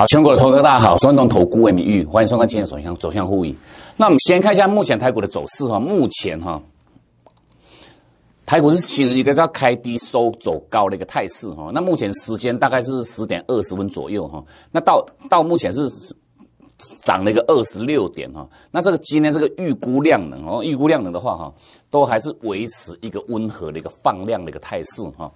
好，全国的投资大家好，双光投顾 M 玉欢迎收看今天走向走向互语。那我们先看一下目前台股的走势哈，目前哈，台股是成一个叫开低收走高的一个态势哈。那目前时间大概是十点二十分左右哈，那到到目前是是涨了一个二十六点哈。那这个今天这个预估量能哦，预估量能的话哈，都还是维持一个温和的一个放量的一个态势哈。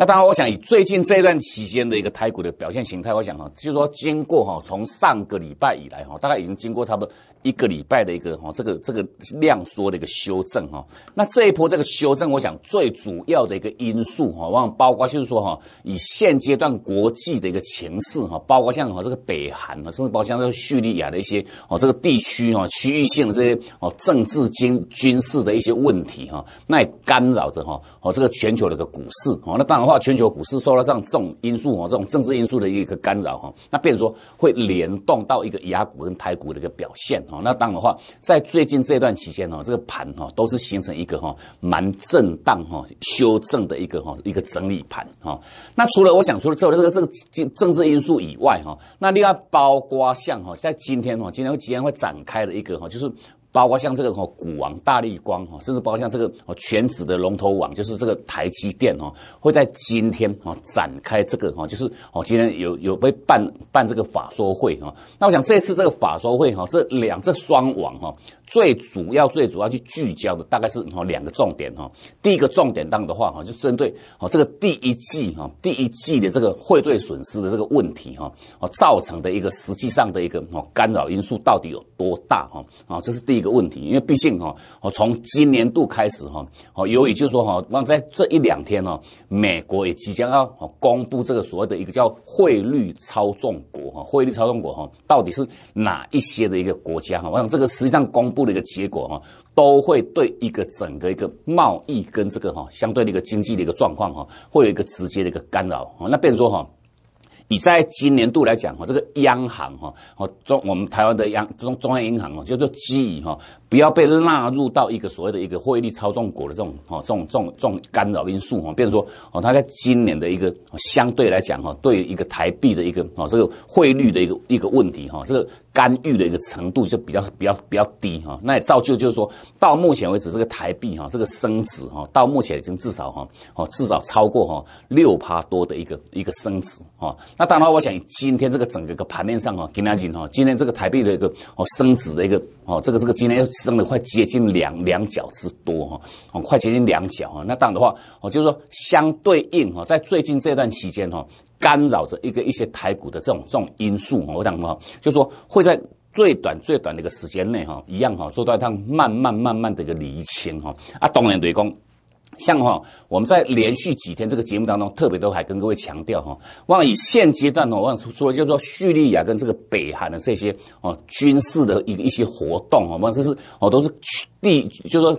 那当然，我想以最近这段期间的一个台股的表现形态，我想哈，就是说经过哈，从上个礼拜以来哈，大概已经经过差不多一个礼拜的一个哈，这个这个量缩的一个修正哈。那这一波这个修正，我想最主要的一个因素哈，往往包括就是说哈，以现阶段国际的一个情势哈，包括像哈这个北韩啊，甚至包括像这个叙利亚的一些哦这个地区哈区域性的这些哦政治经军事的一些问题哈，那干扰着哈哦这个全球的一个股市哦，那当然。到全球股市受到这样这种因素哦，这种政治因素的一个干扰哈，那变说会联动到一个雅股跟台股的一个表现哈。那当然的话，在最近这段期间呢，这个盘哈都是形成一个哈蛮震荡哈修正的一个哈一个整理盘哈。那除了我想说的这个这个政政治因素以外哈，那另外包括像哈在今天哈今天会即将会展开的一个哈就是。包括像这个哦，股王大力光哈，甚至包括像这个哦，全指的龙头王，就是这个台积电哦，会在今天哦展开这个哈，就是哦今天有有被办办这个法说会哈，那我想这次这个法说会哈，这两这双王哈。最主要、最主要去聚焦的，大概是哈两个重点哈。第一个重点当的话哈，就针对哦这个第一季哈第一季的这个汇兑损失的这个问题哈，哦造成的一个实际上的一个哦干扰因素到底有多大哈？啊，这是第一个问题，因为毕竟哈，哦从今年度开始哈，哦由于就是说哈，那在这一两天呢，美国也即将要哦公布这个所谓的一个叫汇率操纵国哈，汇率操纵国哈到底是哪一些的一个国家哈？我想这个实际上公布。的一个结果哈，都会对一个整个一个贸易跟这个哈相对的一个经济的一个状况哈，会有一个直接的一个干扰啊。那比如说哈。你在今年度来讲哈，这个央行哈，哦中我们台湾的央中中央银行哦叫做基哈，不要被纳入到一个所谓的一个汇率操纵国的这种哦这种这种这种干扰因素哈，比如说哦，他在今年的一个相对来讲哈，对一个台币的一个哦这个汇率的一个一个问题哈，这个干预的一个程度就比较比较比较低哈，那也造就就是说到目前为止这个台币哈，这个升值哈，到目前已经至少哈哦至少超过哈六趴多的一个一个升值哈。那当然，我想今天这个整个个盘面上哦，跟大家讲哈，今天这个台币的一个哦升值的一个哦，这个这个今天又升了快接近两两角之多哈，哦快接近两角哈。那当然的话，哦就是说相对应哈，在最近这段期间哈，干扰着一个一些台股的这种这种因素哈，我讲哈，就是说会在最短最短的一个时间内哈，一样哈做到它慢慢慢慢的一个厘清哈。啊，当然对讲像哈，我们在连续几天这个节目当中，特别都还跟各位强调哈，望以现阶段呢，望出就叫做叙利亚跟这个北韩的这些哦军事的一一些活动哦，望这是哦都是区地，就说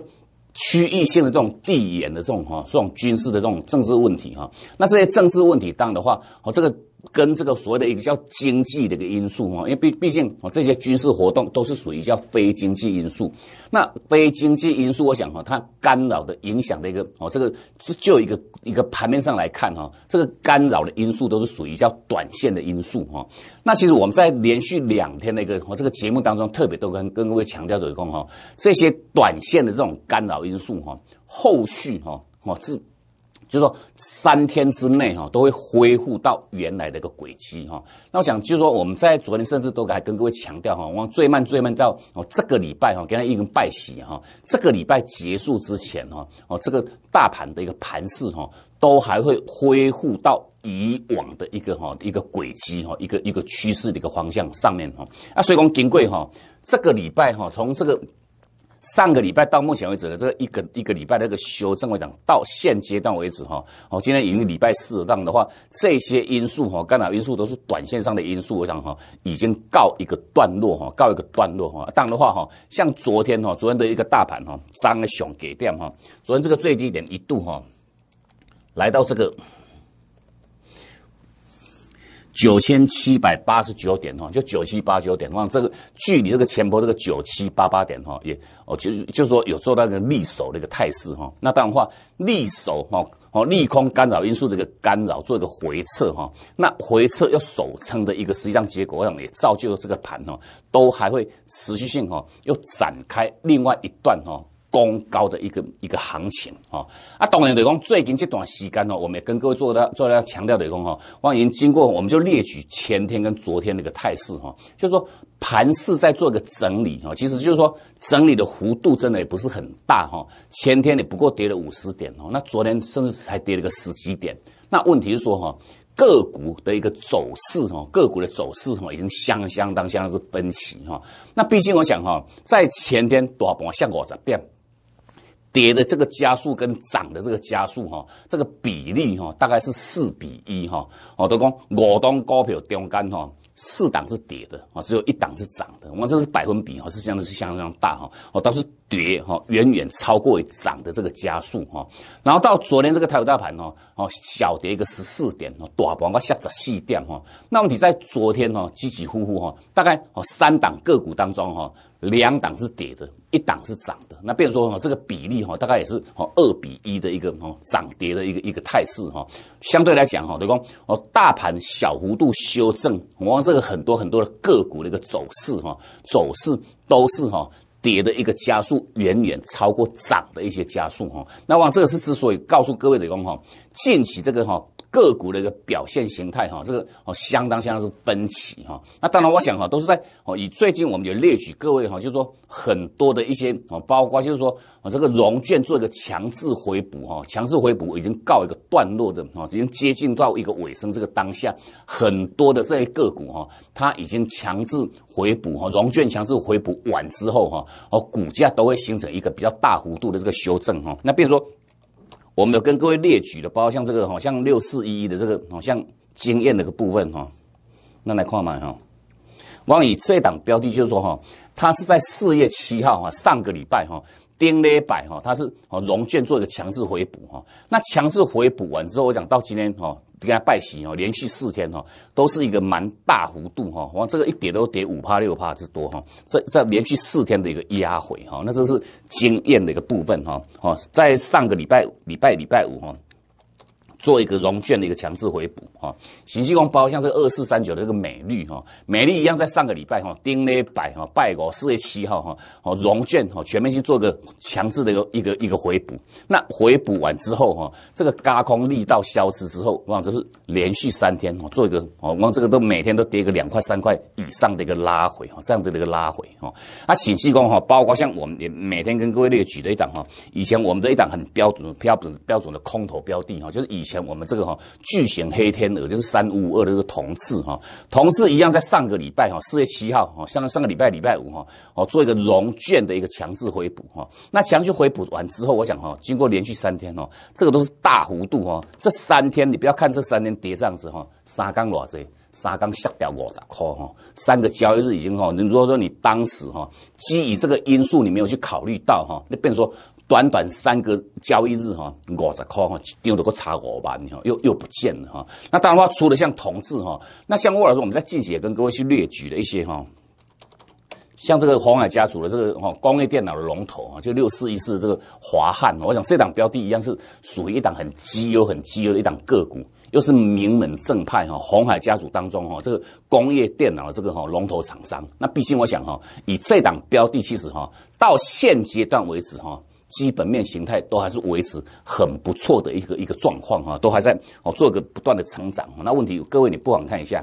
区域性的这种地缘的这种哈，这种军事的这种政治问题哈，那这些政治问题当然的话，哦这个。跟这个所谓的一个叫经济的一个因素哈，因为毕毕竟哦这些军事活动都是属于叫非经济因素。那非经济因素，我想哈它干扰的影响的一个哦，这个就一个一个盘面上来看哈，这个干扰的因素都是属于叫短线的因素哈。那其实我们在连续两天的一个哦这个节目当中，特别都跟各位强调的一共哈，这些短线的这种干扰因素哈，后续哈哦是。就是说，三天之内哈，都会恢复到原来的一个轨迹哈。那我想，就是说，我们在昨天甚至都还跟各位强调哈，往最慢最慢到哦，这个礼拜哈，给他一根拜喜哈，这个礼拜结束之前哈，哦，这个大盘的一个盘势哈，都还会恢复到以往的一个哈一个轨迹哈，一个一个趋势的一个方向上面哈。那所以讲金贵哈，这个礼拜哈，从这个。上个礼拜到目前为止的这个一个一个礼拜的一个修正来讲，到现阶段为止哈，哦，今天已经礼拜四，这样的话，这些因素哈，干扰因素都是短线上的因素，我想哈，已经告一个段落哈，告一个段落哈，这样的话哈，像昨天哈，昨天的一个大盘哈，三个熊给掉哈，昨天这个最低点一度哈，来到这个。九千七百八十九点哈，就九七八九点，望这个距离这个前波这个九七八八点哈，也哦就就说有做到一个利手的一个态势哈。那当然话利手哈哦利空干扰因素的一个干扰，做一个回撤哈。那回撤要守撑的一个实际上结果，让你也造就这个盘哈，都还会持续性哈，又展开另外一段哈。功高的一个一个行情啊！啊，当然得讲最近这段时间哦，我们也跟各位做的做的强调的讲哈，我已经经过，我们就列举前天跟昨天那个态势哈，就是说盘势在做一个整理哈，其实就是说整理的幅度真的也不是很大哈。前天也不过跌了五十点哦，那昨天甚至才跌了个十几点。那问题是说哈，个股的一个走势哈，个股的走势哈，已经相相当相当是分歧哈。那毕竟我想哈，在前天大盘下果十变？跌的这个加速跟涨的这个加速哈，这个比例哈大概是四比一哈。哦，都讲五档股票中间哈，四档是跌的啊，只有一档是涨的。我们这是百分比哈，是相当是相当大哈。哦，倒是跌哈远远超过涨的这个加速哈。然后到昨天这个台股大盘哈，哦小跌一个十四点，大盘我下十四点哈。那问题在昨天哈，起起伏伏哈，大概哦三档个股当中哈。两档是跌的，一档是涨的，那变说哈，这个比例哈，大概也是哈二比一的一个哈涨跌的一个一个态势哈。相对来讲哈，对公哦，大盘小幅度修正，往往这个很多很多的个股的一个走势哈，走势都是哈跌的一个加速远远超过涨的一些加速哈。那往这个是之所以告诉各位雷公哈，近期这个哈。个股的一个表现形态哈，这个哦相当相当是分歧哈。那当然我想哈，都是在哦以最近我们有列举各位哈，就是说很多的一些哦，包括就是说我这个融券做一个强制回补哈，强制回补已经告一个段落的哈，已经接近到一个尾声。这个当下很多的这些个股哈，它已经强制回补哈，融券强制回补完之后哈，哦股价都会形成一个比较大幅度的这个修正哈。那比如说。我们有跟各位列举的，包括像这个哈，像六四一一的这个好像经验的个部分哈，那来看嘛哈。望以这档标的，就是说哈，它是在四月七号哈，上个礼拜哈，丁磊百哈，它是融券做一个强制回补哈。那强制回补完之后，我讲到今天哈。给他拜喜哦，连续四天哦，都是一个蛮大幅度哈，哇，这个一点都跌五趴六趴之多哈，这这连续四天的一个压回哈，那这是经验的一个部分哈，哦，在上个礼拜礼拜礼拜五哈。做一个融券的一个强制回补哈。新气功包像这个二四三九的这个美丽哈，美丽一样在上个礼拜哈，丁嘞百哈，拜我四月七号哈，哦融券哈全面性做个强制的一个一个一个回补，那回补完之后哈，这个压空力道消失之后，哇这是连续三天哈做一个，哇这个都每天都跌个两块三块以上的一个拉回哈，这样的一个拉回哈，那新气功哈，包括像我们也每天跟各位列举一档哈，以前我们的一档很标准标准标准的空头标的哈，就是以。前我们这个哈巨型黑天鹅就是三五五二的这个铜次哈，铜次一样在上个礼拜哈，四月七号哈，像上个礼拜礼拜五哈，哦做一个融券的一个强势回补哈，那强势回补完之后，我想哈，经过连续三天哈，这个都是大幅度哈，这三天你不要看这三天跌这样子哈，三杠偌些，三杠下掉五十块哈，三个交易日已经哈，你如果说你当时哈，基于这个因素你没有去考虑到哈，那变说。短短三个交易日哈，五十块哈，丢了个差五万，又又不见了哈。那当然话，除了像同志哈，那像沃尔说，我们在近期也跟各位去列举了一些哈，像这个红海家族的这个哈工业电脑的龙头啊，就六四一四这个华汉，我想这档标的一样是属于一档很基优很基优的一档个股，又是名门正派哈。红海家族当中哈，这个工业电脑的这个哈龙头厂商，那毕竟我想哈，以这档标的，其实哈到现阶段为止哈。基本面形态都还是维持很不错的一个一个状况哈，都还在哦，做个不断的成长。那问题各位，你不妨看一下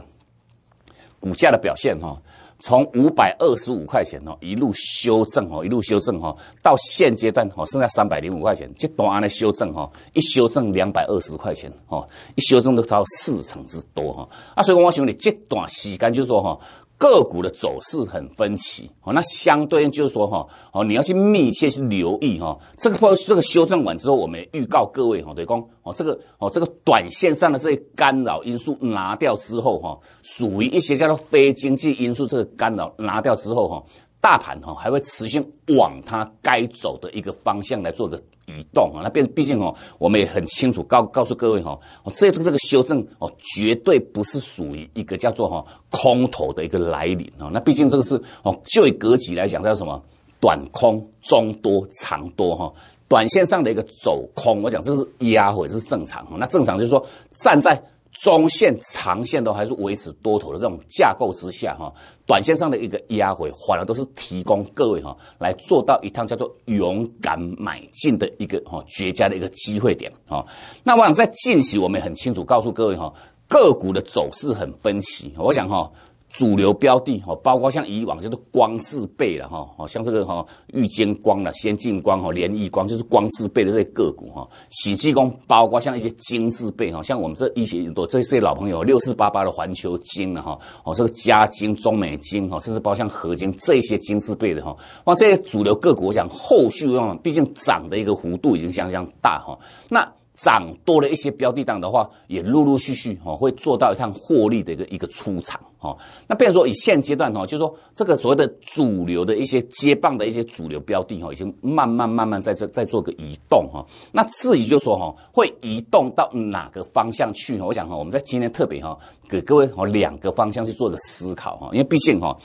股价的表现哈，从五百二十五块钱哦，一路修正哦，一路修正哈，到现阶段哦，剩下三百零五块钱，这段来修正哈，一修正两百二十块钱哦，一修正都超四成之多哈，啊，所以我想你这段时间就就说哈。个股的走势很分歧，哦，那相对应就是说哈，好，你要去密切去留意哈，这个破这个修正完之后，我们预告各位哈，对公哦，这个哦，这个短线上的这些干扰因素拿掉之后哈，属于一些叫做非经济因素这个干扰拿掉之后哈。大盘哈还会持续往它该走的一个方向来做个移动啊。那变毕竟哦，我们也很清楚告告诉各位哈，哦，这这个修正哦，绝对不是属于一个叫做哈空头的一个来临啊，那毕竟这个是哦，就以格局来讲叫什么短空中多长多哈，短线上的一个走空，我讲这是压力也是正常，哈。那正常就是说站在。中线、长线都还是维持多头的这种架构之下，哈，短线上的一个压回，反而都是提供各位哈来做到一趟叫做勇敢买进的一个哈绝佳的一个机会点哈。那我想在近期，我们也很清楚告诉各位哈，个股的走势很分歧。我想哈。主流标的哈，包括像以往叫做光字辈了哈，像这个哈，玉晶光了，先进光哈，联益光就是光字辈的这些个股哈，喜基光，包括像一些金字辈哈，像我们这一些多这些老朋友六四八八的环球金了哈，哦这个嘉金、中美金哈，甚至包括像合金这些金字辈的哈，哇，这些主流个股想后续啊，毕竟涨的一个幅度已经相当大哈，那。涨多了一些标的，档的话也陆陆续续哦，会做到一趟获利的一个一个出场哦。那比如说以现阶段哦，就是说这个所谓的主流的一些接棒的一些主流标的哦，已经慢慢慢慢在这在做个移动哈。那至于就说哈，会移动到哪个方向去？我想哈，我们在今天特别哈，给各位两个方向去做一个思考哈，因为毕竟哈，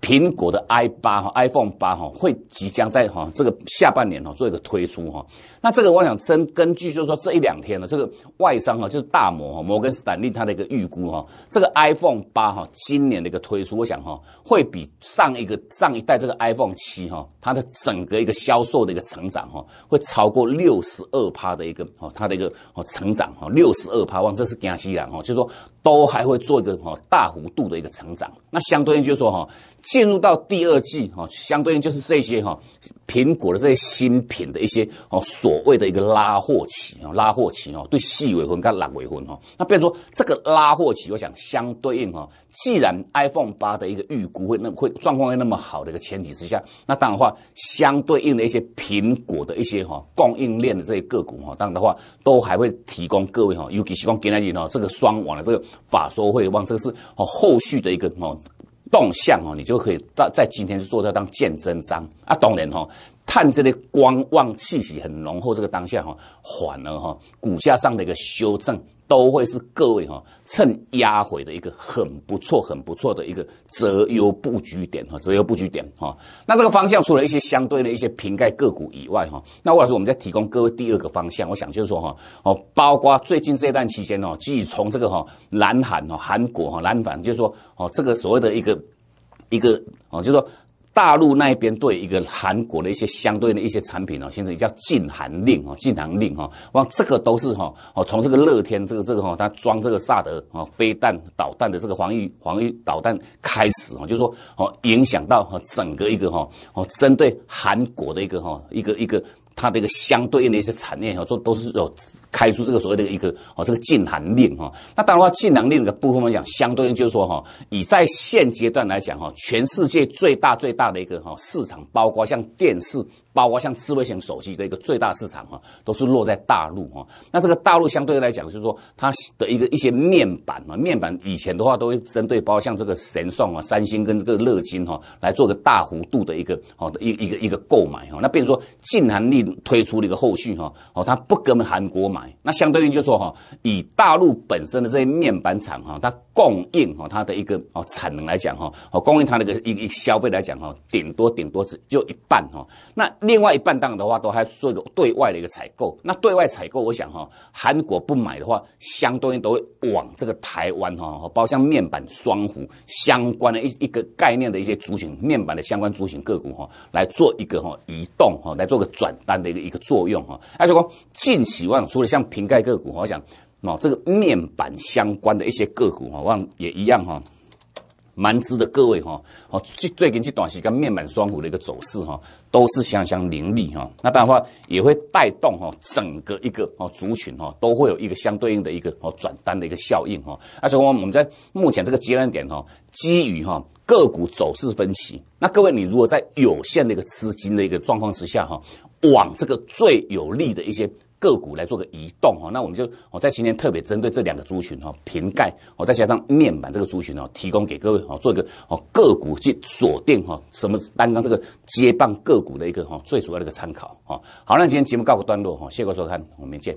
苹果的 i 八哈，iPhone 八哈，会即将在哈这个下半年哈做一个推出哈。那这个我想根根据就是说这一两天呢，这个外商啊，就是大摩哈摩根斯坦利他的一个预估哈，这个 iPhone 八哈今年的一个推出，我想哈会比上一个上一代这个 iPhone 七哈它的整个一个销售的一个成长哈会超过六十二趴的一个哦它的一个哦成长哈六十二帕望这是姜西兰哈，就是说都还会做一个哦大幅度的一个成长。那相对应就是说哈进入到第二季哈，相对应就是这些哈。苹果的这些新品的一些哦，所谓的一个拉货期哦，拉货期哦，对细尾分跟长尾分哦，那变说这个拉货期，我想相对应哦，既然 iPhone 八的一个预估会那会状况会那么好的一个前提之下，那当然话相对应的一些苹果的一些哈供应链的这些个股哈，当然的话都还会提供各位哈，尤其希望今天哈这个双网的这个法说会望，这个是哦后续的一个哦。动向哦，你就可以到在今天做这当见证章啊，当然哦。探这类观望气息很浓厚，这个当下哈反而哈，股价上的一个修正都会是各位哈趁压回的一个很不错很不错的一个择优布局点哈，择优布局点哈。那这个方向除了一些相对的一些瓶盖个股以外哈，那吴老师，我们在提供各位第二个方向，我想就是说哈哦，包括最近这段期间哦，即从这个哈南韩哦韩国哈南海，就是说哦这个所谓的一个一个哦，就是说。大陆那边对一个韩国的一些相对的一些产品哦，现在叫禁韩令哦，禁韩令哈，哇，这个都是哈哦，从这个乐天这个这个哈，它装这个萨德啊，飞弹导弹的这个防御防御导弹开始啊，就是说哦，影响到哈整个一个哈哦，针对韩国的一个哈一个一个它的一个相对应的一些产业哦，这都是有。开出这个所谓的一个哦，这个净韩令哈，那当然话净韩令的部分来讲，相对应就是说哈，以在现阶段来讲哈，全世界最大最大的一个哈市场，包括像电视，包括像智慧型手机的一个最大市场哈，都是落在大陆哈。那这个大陆相对来讲就是说，它的一个一些面板嘛，面板以前的话都会针对包括像这个神算啊、三星跟这个乐金哈来做个大幅度的一个哦一一个一个购买哈。那比如说净韩令推出了一个后续哈，哦，它不跟韩国买。那相对应就说哈，以大陆本身的这些面板厂哈，它供应哈，它的一个哦产能来讲哈，哦供应它那个一一消费来讲哈，顶多顶多只就一半哈。那另外一半当的话，都还做一个对外的一个采购。那对外采购，我想哈，韩国不买的话，相对应都会往这个台湾哈，包括像面板双湖相关的一一个概念的一些族群，面板的相关族群个股哈，来做一个哈移动哈，来做个转单的一个一个作用哈。而且说近期望除了。像瓶盖个股，我想，哦，这个面板相关的一些个股，哈，也一样哈，蛮知的各位哈，哦，最最近这短期跟面板双股的一个走势哈，都是相相凌厉哈。那当然话也会带动哈，整个一个哦族群哈，都会有一个相对应的一个哦转单的一个效应哈。那且我们在目前这个阶段点哈，基于哈个股走势分析，那各位你如果在有限的一个资金的一个状况之下哈，往这个最有利的一些。个股来做个移动哈，那我们就我在今天特别针对这两个族群哈，瓶盖哦再加上面板这个族群哦，提供给各位哦做一个哦个股去锁定哈，什么单刚这个接棒个股的一个哈最主要的一个参考哦。好，那今天节目告个段落哈，谢谢各位收看，我们见。